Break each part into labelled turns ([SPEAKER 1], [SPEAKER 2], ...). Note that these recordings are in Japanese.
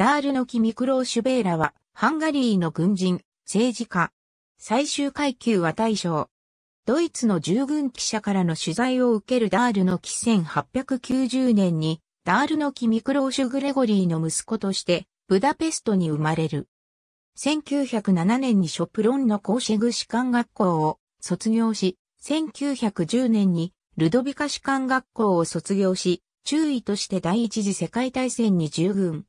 [SPEAKER 1] ダールのキ・ミクローシュベーラは、ハンガリーの軍人、政治家。最終階級は大将。ドイツの従軍記者からの取材を受けるダールのキ1890年に、ダールのキ・ミクローシュ・グレゴリーの息子として、ブダペストに生まれる。1907年にショプロンのコーシェグ士官学校を卒業し、1910年にルドビカ士官学校を卒業し、中尉として第一次世界大戦に従軍。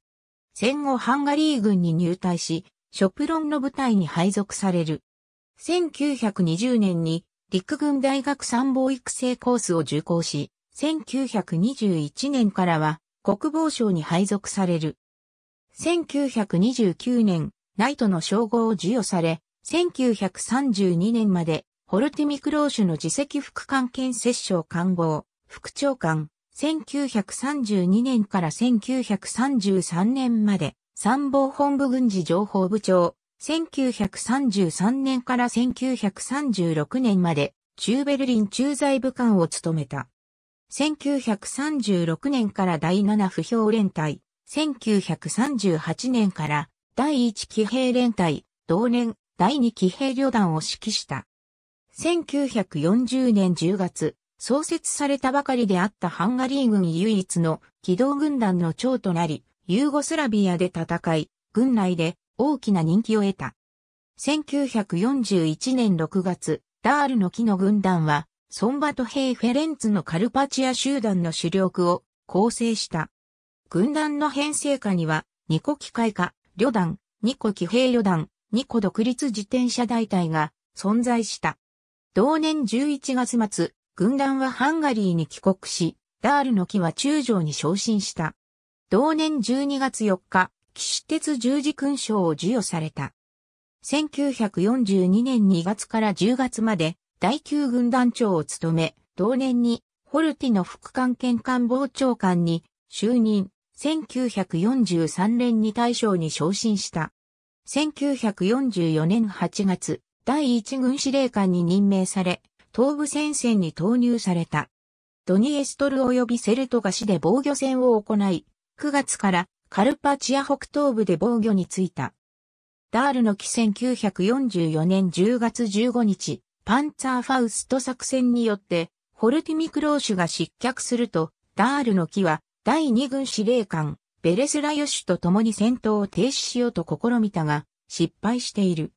[SPEAKER 1] 戦後ハンガリー軍に入隊し、ショプロンの部隊に配属される。1920年に陸軍大学参謀育成コースを受講し、1921年からは国防省に配属される。1929年、ナイトの称号を授与され、1932年まで、ホルティミクローシュの自責副官兼摂政官房、副長官、1932年から1933年まで参謀本部軍事情報部長、1933年から1936年まで中ベルリン駐在部官を務めた。1936年から第7不評連隊、1938年から第1騎兵連隊、同年第2騎兵旅団を指揮した。1940年10月、創設されたばかりであったハンガリー軍唯一の機動軍団の長となり、ユーゴスラビアで戦い、軍内で大きな人気を得た。1941年6月、ダールの木の軍団は、ソンバトヘイフェレンツのカルパチア集団の主力を構成した。軍団の編成下には、ニコ機械化、旅団、ニコ騎兵旅団、ニコ独立自転車大隊が存在した。同年11月末、軍団はハンガリーに帰国し、ダールの木は中将に昇進した。同年12月4日、騎士鉄十字勲章を授与された。1942年2月から10月まで第9軍団長を務め、同年にホルティの副官兼官房長官に就任、1943年に大将に昇進した。1944年8月、第1軍司令官に任命され、東部戦線に投入された。ドニエストル及びセルトガ市で防御戦を行い、9月からカルパチア北東部で防御についた。ダールの木1944年10月15日、パンツァーファウスト作戦によって、ホルティミクローシュが失脚すると、ダールの木は第2軍司令官、ベレスラヨシュと共に戦闘を停止しようと試みたが、失敗している。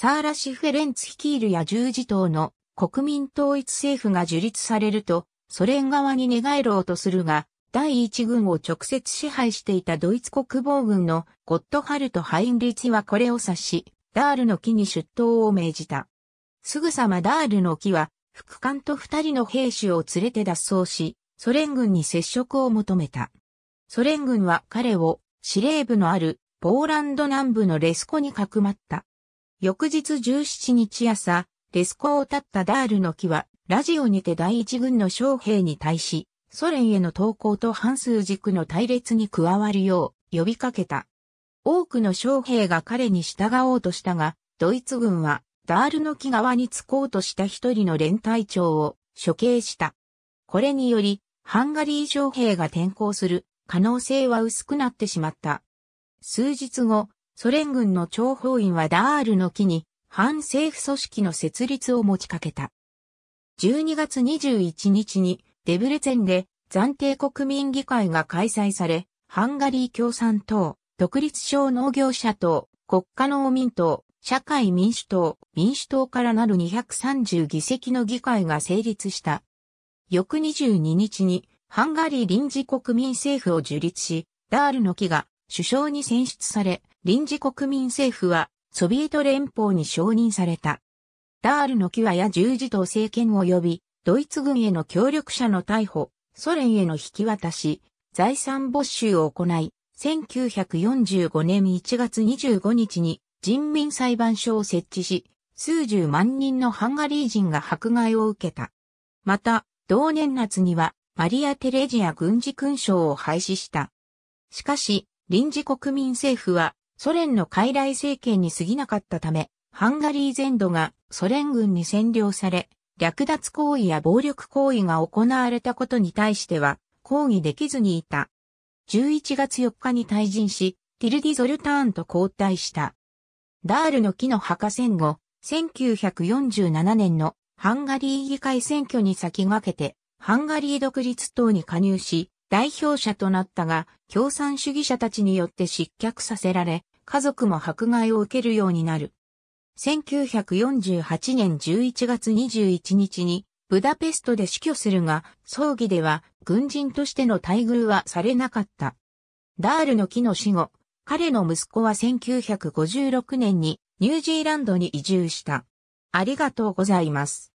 [SPEAKER 1] サーラ・シフェレンツ率いる野十字党の国民統一政府が樹立されると、ソ連側に寝返ろうとするが、第一軍を直接支配していたドイツ国防軍のゴットハルト・ハインリツはこれを察し、ダールの木に出頭を命じた。すぐさまダールの木は、副官と二人の兵士を連れて脱走し、ソ連軍に接触を求めた。ソ連軍は彼を司令部のあるポーランド南部のレスコにかくまった。翌日17日朝、レスコを立ったダールの木は、ラジオにて第一軍の将兵に対し、ソ連への投降と半数軸の隊列に加わるよう呼びかけた。多くの将兵が彼に従おうとしたが、ドイツ軍はダールの木側に着こうとした一人の連隊長を処刑した。これにより、ハンガリー将兵が転校する可能性は薄くなってしまった。数日後、ソ連軍の諜報員はダールの木に反政府組織の設立を持ちかけた。12月21日にデブレツェンで暫定国民議会が開催され、ハンガリー共産党、独立省農業者党、国家農民党、社会民主党、民主党からなる230議席の議会が成立した。翌22日にハンガリー臨時国民政府を樹立し、ダールの木が首相に選出され、臨時国民政府はソビエト連邦に承認された。ダールのキュアや十字と政権及び、ドイツ軍への協力者の逮捕、ソ連への引き渡し、財産没収を行い、1945年1月25日に人民裁判所を設置し、数十万人のハンガリー人が迫害を受けた。また、同年夏にはマリア・テレジア軍事勲章を廃止した。しかし、臨時国民政府はソ連の傀儡政権に過ぎなかったため、ハンガリー全土がソ連軍に占領され、略奪行為や暴力行為が行われたことに対しては抗議できずにいた。11月4日に退陣し、ティルディ・ゾルターンと交代した。ダールの木の墓戦後、1947年のハンガリー議会選挙に先駆けて、ハンガリー独立党に加入し、代表者となったが、共産主義者たちによって失脚させられ、家族も迫害を受けるようになる。1948年11月21日に、ブダペストで死去するが、葬儀では軍人としての待遇はされなかった。ダールの木の死後、彼の息子は1956年にニュージーランドに移住した。ありがとうございます。